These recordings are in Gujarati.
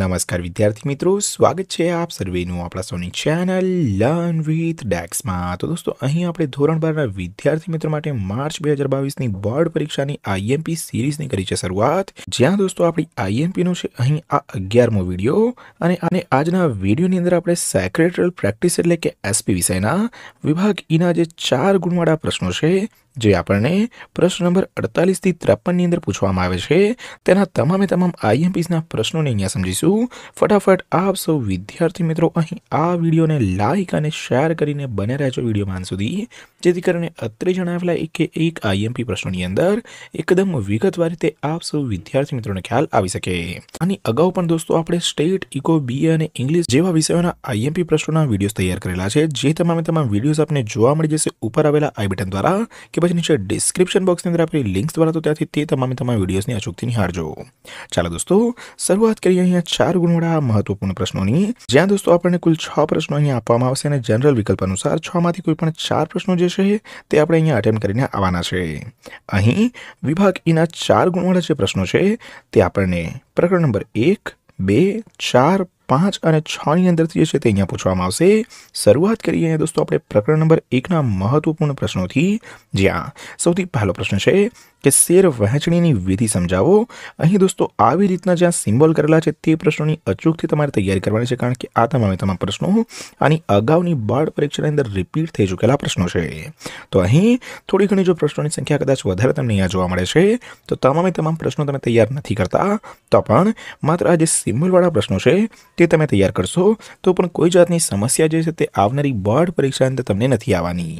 નમસ્કાર વિદ્યાર્થી મિત્રો સ્વાગત છે આપ સર્વેનું આપણા સૌની ચેનલ લર્ન વિથ ડેક્સમાં તો દોસ્તો અહીં આપણે ધોરણ બારના વિદ્યાર્થી મિત્રો માટે માર્ચ બે હજાર બાવીસની બોર્ડ પરીક્ષાની આઈએમપી સિરીઝની કરી છે શરૂઆત જ્યાં દોસ્તો આપણી આઈએમપીનો છે અહીં આ અગિયારમો વિડીયો અને આને આજના વિડીયોની અંદર આપણે સેક્રેટરલ પ્રેક્ટિસ એટલે કે એસપી વિષયના વિભાગ ઈના e જે ચાર ગુણવાળા પ્રશ્નો છે જે આપણને પ્રશ્ન નંબર અડતાલીસથી ત્રેપનની અંદર પૂછવામાં આવે છે તેના તમામે તમામ આઈએમપીસના પ્રશ્નોને અહીંયા સમજીશું ફટાફટ આપ સૌ વિદ્યાર્થી મિત્રો અહીં આ વિડીયોને લાઇક અને શેર કરીને બને રહેજો વિડીયોમાં સુધી જેથી કરીને અત્રે જણાવેલા એક કે એક આઈએમપી પ્રશ્નોની અંદર એકદમ વિગતવાર રીતે આપ સૌ વિદ્યાર્થી મિત્રોને ખ્યાલ આવી શકે અને અગાઉ પણ દોસ્તો આપણે સ્ટેટ ઇકો બીએ અને ઇંગ્લિશ જેવા વિષયોના આઈએમપી પ્રશ્નોના વિડીયોઝ તૈયાર કરેલા છે જે તમામે તમામ વિડીયોઝ આપને જોવા મળી જશે ઉપર આવેલા આઈ બટન દ્વારા કે પછી નીચે ડિસ્ક્રિપ્શન બોક્સની અંદર આપણી લિંક્સ દ્વારા તો ત્યાંથી તે તમામે તમામ વિડીયોઝની અચૂકથી નિહાળજો ચાલો દોસ્તો શરૂઆત કરીએ અહીંયા ચાર ગુણવાળા મહત્વપૂર્ણ પ્રશ્નોની જ્યાં દોસ્તો આપણને કુલ છ પ્રશ્નો અહીંયા આપવામાં આવશે અને જનરલ વિકલ્પ અનુસાર છમાંથી કોઈ પણ ચાર પ્રશ્નો જે છે તે આપણે અહીંયા અટેમ્પ કરીને આવવાના છે અહીં વિભાગ ઈના e ચાર ગુણવાળા જે પ્રશ્નો છે તે આપણને પ્રકરણ નંબર એક બે ચાર પાંચ અને છની અંદર જે છે તે અહીંયા પૂછવામાં આવશે શરૂઆત કરીએ અહીંયા દોસ્તો આપણે પ્રકરણ નંબર એકના મહત્વપૂર્ણ પ્રશ્નોથી જ્યાં સૌથી પહેલો પ્રશ્ન છે કે શેર વહેંચણીની વિધિ સમજાવો અહીં દોસ્તો આવી રીતના જ્યાં સિમ્બોલ કરેલા છે તે પ્રશ્નોની અચૂકથી તમારે તૈયારી કરવાની છે કારણ કે આ તમામે તમામ પ્રશ્નો આની અગાઉની બાળ પરીક્ષાની અંદર રિપીટ થઈ ચૂકેલા પ્રશ્નો છે તો અહીં થોડી ઘણી જો પ્રશ્નોની સંખ્યા કદાચ વધારે તમને અહીંયા જોવા મળે છે તો તમામે તમામ પ્રશ્નો તમે તૈયાર નથી કરતા તો પણ માત્ર આ જે સિમ્બોલવાળા પ્રશ્નો છે તે તમે તૈયાર કરશો તો પણ કોઈ જાતની સમસ્યા જે છે તે આવનારી બોર્ડ પરીક્ષાની અંદર તમને નથી આવવાની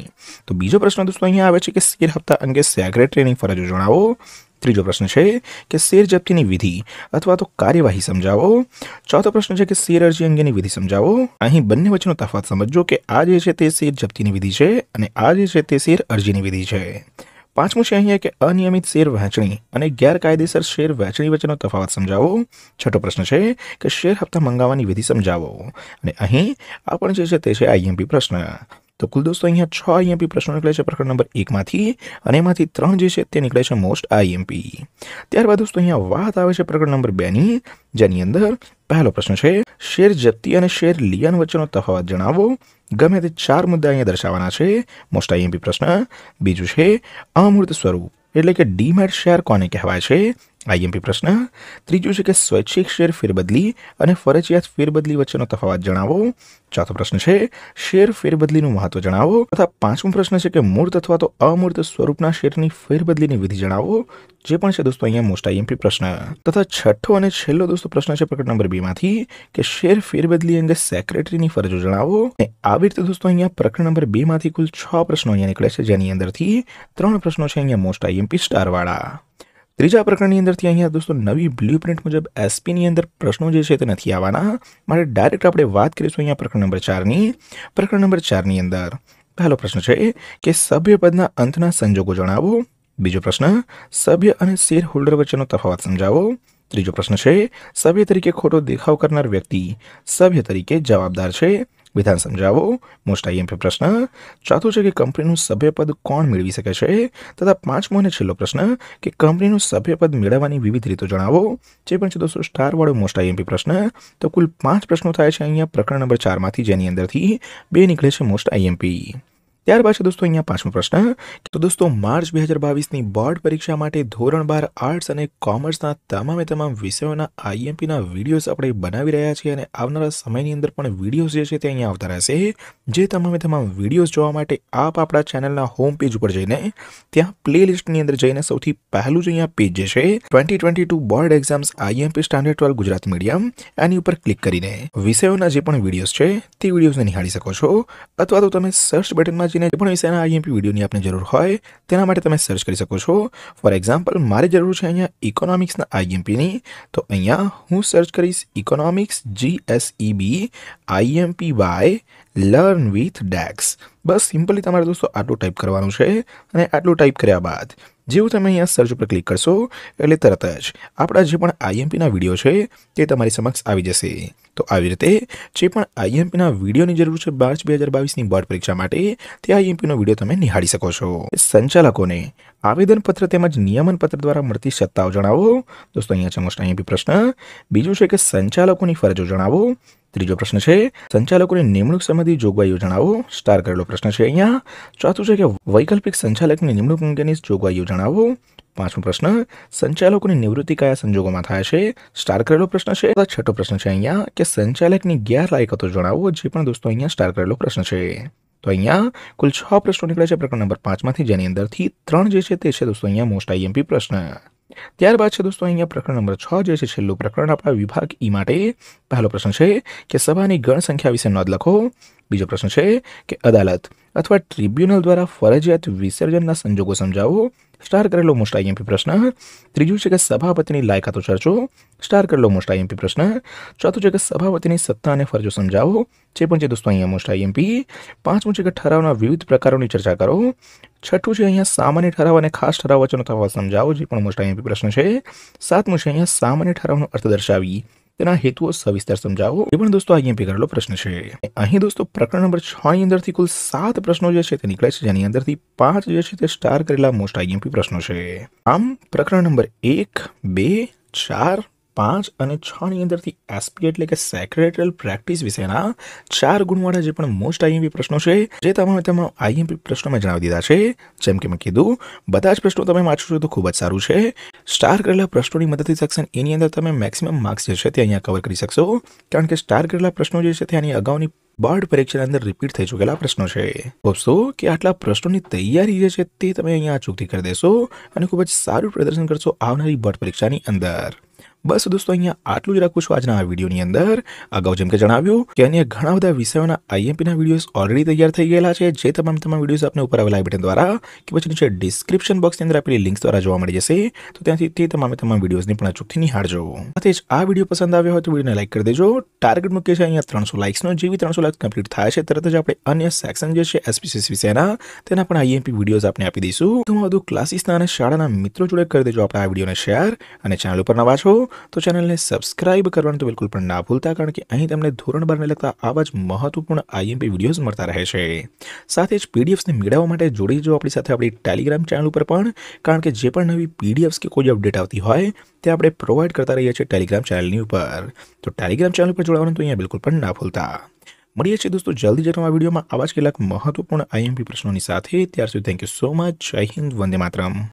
તો બીજો પ્રશ્ન દોસ્તો અહીંયા આવે છે કે શેર હપ્તા અંગે સેક્રેટરીની ફરજો જણાવો ત્રીજો પ્રશ્ન છે કે શેર જપ્તીની વિધિ અથવા તો કાર્યવાહી સમજાવો ચોથો પ્રશ્ન છે કે શેર અરજી અંગેની વિધિ સમજાવો અહીં બંને વચ્ચેનો તફાવત સમજો કે આ જે છે તે શેર જપ્તીની વિધિ છે અને આ જે છે તે શેર અરજીની વિધિ છે પાંચમું છે અહીંયા કે અનિયમિત શેર વહેંચણી અને ગેરકાયદેસર શેર વહેંચણી વચ્ચેનો તફાવત સમજાવો છઠ્ઠો પ્રશ્ન છે કે શેર હપ્તા મંગાવવાની વિધિ સમજાવો અને અહીં આ પણ જે છે તે છે આઈએમપી પ્રશ્ન તો કુલ દોસ્તો અહીંયા છ આઈએમપી પ્રશ્નો નીકળે છે પ્રકરણ નંબર એકમાંથી અને એમાંથી ત્રણ જે છે તે નીકળે છે મોસ્ટ આઈએમપી ત્યારબાદ દોસ્તો અહીંયા વાત આવે છે પ્રકરણ નંબર બેની જેની અંદર પહેલો પ્રશ્ન છે શેર જપ્તી અને શેર લિયન વચ્ચેનો તફાવત જણાવો ગમે તે ચાર મુદ્દા અહીંયા દર્શાવવાના છે મોસ્ટ આઈએમપી પ્રશ્ન બીજું છે અમૂર્ત સ્વરૂપ એટલે કે ડીમેટ શેર કોને કહેવાય છે આઈએમપી પ્રશ્ન ત્રીજું છે કે સ્વૈચ્છિક શેર ફેરબદલી અને ફરજિયાત ફેરબદલી વચ્ચેનો તફાવત જણાવો ચોથો પ્રશ્ન છે શેર ફેરબદલીનું મહત્વ જણાવો તથા પાંચમો પ્રશ્ન છે કે મૂર્ત અથવા તો અમૂર્ત સ્વરૂપના શેરની ફેરબદલીની વિધિ જણાવો જે પણ છે દોસ્તો અહીંયા મોસ્ટ આઈએમપી પ્રશ્ન તથા છઠ્ઠો અને છેલ્લો દોસ્તો પ્રશ્ન છે પ્રકરણ નંબર બેમાંથી કે શેર ફેરબદલી અંગે સેક્રેટરીની ફરજો જણાવો અને આવી રીતે દોસ્તો અહીંયા પ્રકરણ નંબર બેમાંથી કુલ છ પ્રશ્નો અહીંયા નીકળે છે જેની અંદરથી ત્રણ પ્રશ્નો છે અહીંયા મોસ્ટ આઈએમપી વાળા ત્રીજા પ્રકરણની અંદરથી અહીંયા દોસ્તો નવી બ્લુ મુજબ એસપીની અંદર પ્રશ્નો જે છે તે નથી આવવાના માટે ડાયરેક્ટ આપણે વાત કરીશું અહીંયા પ્રકરણ નંબર ચારની પ્રકરણ નંબર ચારની અંદર પહેલો પ્રશ્ન છે કે સભ્યપદના અંતના સંજોગો જણાવો બીજો પ્રશ્ન સભ્ય અને શેર હોલ્ડર વચ્ચેનો તફાવત સમજાવો ત્રીજો પ્રશ્ન છે સભ્ય તરીકે ખોટો દેખાવ કરનાર વ્યક્તિ સભ્ય તરીકે જવાબદાર છે વિધાન સમજાવો મોસ્ટ આઈએમપી પ્રશ્ન ચોથો છે કે કંપનીનું સભ્યપદ કોણ મેળવી શકે છે તથા પાંચમો અને છેલ્લો પ્રશ્ન કે કંપનીનું સભ્યપદ મેળવવાની વિવિધ રીતો જણાવો જે પણ છે દોસ્તો સ્ટારવાળો મોસ્ટ આઈએમપી પ્રશ્ન તો કુલ પાંચ પ્રશ્નો થાય છે અહીંયા પ્રકરણ નંબર ચારમાંથી જેની અંદરથી બે નીકળે છે મોસ્ટ આઈએમપી ત્યારબાદ છે દોસ્તો અહીંયા પાંચમો પ્રશ્ન તો દોસ્તો માર્ચ બે હજાર બાવીસની બોર્ડ પરીક્ષા માટે ધોરણ બાર આર્ટ્સ અને કોમર્સના તમામે તમામ વિષયોના આઈએમપીના વિડીયોઝ આપણે બનાવી રહ્યા છીએ અને આવનારા સમયની અંદર પણ વિડીયોઝ જે છે તે અહીંયા આવતા રહેશે જે તમામે તમામ વિડીયોઝ જોવા માટે આપ આપણા ચેનલના હોમ પેજ ઉપર જઈને ત્યાં પ્લે લિસ્ટની અંદર જઈને સૌથી પહેલું જ અહીંયા પેજ જે છે twenty twenty two board exams IMP standard twelve Gujarat medium એની ઉપર ક્લિક કરીને વિષયોના જે પણ વિડીયોઝ છે તે વિડીયોઝને નિહાળી શકો છો અથવા તો તમે સર્ચ બટનમાં પહોંચીને પણ વિષયના આઈએમપી વિડીયોની આપને જરૂર હોય તેના માટે તમે સર્ચ કરી શકો છો ફોર એક્ઝામ્પલ મારે જરૂર છે અહીંયા ઇકોનોમિક્સના આઈએમપીની તો અહીંયા હું સર્ચ કરીશ economics GSEB IMP by learn with Dex બસ સિમ્પલી તમારે દોસ્તો આટલું ટાઈપ કરવાનું છે અને આટલું ટાઈપ કર્યા બાદ જેવું તમે અહીંયા સર્ચ ઉપર ક્લિક કરશો એટલે તરત જ આપણા જે પણ આઈએમપીના વિડીયો છે તે તમારી સમક્ષ આવી જશે તો આવી રીતે જે પણ આઈએમપીના વિડીયોની જરૂર છે માર્ચ બે હજાર બાવીસની બોર્ડ પરીક્ષા માટે તે આઈએમપીનો વિડીયો તમે નિહાળી શકો છો સંચાલકોને આવેદનપત્ર તેમજ નિયમનપત્ર દ્વારા મળતી સત્તાઓ જણાવો દોસ્તો અહીંયા છે મોસ્ટ આઈએમપી પ્રશ્ન બીજું છે કે સંચાલકોની ફરજો જણાવો ત્રીજો પ્રશ્ન છે સંચાલકોની નિમણૂક સંબંધી જોગવાઈઓ જણાવો સ્ટાર કરેલો પ્રશ્ન છે અહીંયા ચોથું છે કે વૈકલ્પિક સંચાલકની નિમણૂક અંગેની જોગવાઈઓ જણાવો પાંચમો પ્રશ્ન સંચાલકોની નિવૃત્તિ કયા સંજોગોમાં થાય છે સ્ટાર કરેલો પ્રશ્ન છે છઠ્ઠો પ્રશ્ન છે અહીંયા કે સંચાલકની ગેરલાયકતો જણાવો જે પણ દોસ્તો અહીંયા સ્ટાર કરેલો પ્રશ્ન છે તો અહીંયા કુલ છ પ્રશ્નો નીકળે છે પ્રકરણ નંબર પાંચમાંથી જેની અંદરથી ત્રણ જે છે તે છે દોસ્તો અહીંયા મોસ્ટ આઈએમપી પ્રશ્ન ત્યારબાદ છે દોસ્તો અહીંયા પ્રકરણ નંબર છ જે છે છેલ્લું પ્રકરણ આપણા વિભાગ ઈ માટે પહેલો પ્રશ્ન છે કે સભાની ગણ સંખ્યા વિશે નોંધ લખો બીજો પ્રશ્ન છે કે અદાલત અથવા ટ્રિબ્યુનલ દ્વારા ફરજિયાત વિસર્જનના સંજોગો સમજાવો સ્ટાર કરેલો મોસ્ટ આઈએમપી પ્રશ્ન ત્રીજું છે કે સભાપતિની લાયકાતો ચર્ચો સ્ટાર કરેલો મોસ્ટ આઈએમપી પ્રશ્ન ચોથું છે કે સભાપતિની સત્તા અને ફરજો સમજાવો જે પણ છે દોસ્તો અહીંયા મોસ્ટ આઈએમપી પાંચમું છે કે ઠરાવના વિવિધ પ્રકારોની ચર્ચા કરો છઠ્ઠું છે અહીંયા સામાન્ય ઠરાવ અને ખાસ ઠરાવ વચ્ચેનો તફાવત સમજાવો જે પણ મોસ્ટ આઈએમપી પ્રશ્ન છે સાતમું છે અહીંયા સામાન્ય ઠરાવનો અર્થ દર્શાવી તેના હેતુઓ સવિસ્તર સમજાવો એ પણ દોસ્તો અહીંયા ભેગાડેલો પ્રશ્ન છે અહીં દોસ્તો પ્રકરણ નંબર છ ની અંદરથી કુલ સાત પ્રશ્નો જે છે તે નીકળે છે જેની અંદરથી પાંચ જે છે તે સ્ટાર કરેલા મોસ્ટ આઈએમપી પ્રશ્નો છે આમ પ્રકરણ નંબર એક બે ચાર પાંચ અને છની અંદરથી એસપી એટલે કે સેક્રેટરીયલ પ્રેક્ટિસ વિશેના ચાર ગુણવાળા જે પણ મોસ્ટ આઈએમપી પ્રશ્નો છે જે તમામે તમારા આઈએમપી પ્રશ્નોમાં મેં જણાવી દીધા છે જેમ કે મેં કીધું બધા જ પ્રશ્નો તમે વાંચો છો તો ખૂબ જ સારું છે સ્ટાર કરેલા પ્રશ્નોની મદદથી સેક્શન એની અંદર તમે મેક્સિમમ માર્ક્સ જે છે તે અહીંયા કવર કરી શકશો કારણ કે સ્ટાર કરેલા પ્રશ્નો જે છે તે આની અગાઉની બર્ડ પરીક્ષાની અંદર રિપીટ થઈ ચૂકેલા પ્રશ્નો છે દોસ્તો કે આટલા પ્રશ્નોની તૈયારી જે છે તે તમે અહીંયા ચૂકથી કરી દેશો અને ખૂબ જ સારું પ્રદર્શન કરશો આવનારી બર્ડ પરીક્ષાની અંદર બસ દોસ્તો અહીંયા આટલું જ રાખું છું આજના આ વિડીયોની અંદર અગાઉ જેમ કે જણાવ્યું કે અન્ય ઘણા બધા વિષયોના આઈએમપીના વિડીયોઝ ઓલરેડી તૈયાર થઈ ગયેલા છે જે તમામ તમામ વિડીયોઝ આપને ઉપર આવેલા બટન દ્વારા કે પછી નીચે ડિસ્ક્રિપ્શન બોક્સની અંદર આપેલી લિંક્સ દ્વારા જોવા મળી જશે તો ત્યાંથી તે તમામે તમામ વિડીયોઝની પણ અચૂકથી નિહાળજો સાથે જ આ વિડીયો પસંદ આવ્યો હોય તો વિડીયોને લાઇક કરી દેજો ટાર્ગેટ મૂકીએ છીએ અહીંયા ત્રણસો લાઇક્સનો જેવી ત્રણસો લાઇક્સ કમ્પ્લીટ થાય છે તરત જ આપણે અન્ય સેક્શન જે છે એસપીસીસ વિશેના તેના પણ આઈએમપી વિડીયોઝ આપણે આપી દઈશું તો વધુ ક્લાસીસના અને શાળાના મિત્રો જોડે કરી દેજો આપણે આ વિડીયોને શેર અને ચેનલ ઉપર નવા છો તો ચેનલને સબસ્ક્રાઇબ કરવાનું તો બિલકુલ પણ ના ભૂલતા કારણ કે અહીં તમને ધોરણ બારને લગતા આવા જ મહત્વપૂર્ણ આઈએમપી વિડીયોઝ મળતા રહે છે સાથે જ પીડીએફને મેળવવા માટે જોડી જો આપણી સાથે આપણી ટેલિગ્રામ ચેનલ ઉપર પણ કારણ કે જે પણ નવી પીડીએફ્સ કે કોઈ અપડેટ આવતી હોય તે આપણે પ્રોવાઈડ કરતા રહીએ છીએ ટેલિગ્રામ ચેનલની ઉપર તો ટેલિગ્રામ ચેનલ ઉપર જોડાવાનું તો અહીંયા બિલકુલ પણ ના ભૂલતા મળીએ છીએ દોસ્તો જલ્દી જ આ વિડીયોમાં આવા જ કેટલાક મહત્વપૂર્ણ આઈએમપી પ્રશ્નોની સાથે ત્યાર સુધી થેન્ક યુ સો મચ જય હિન્દ વંદે માતરમ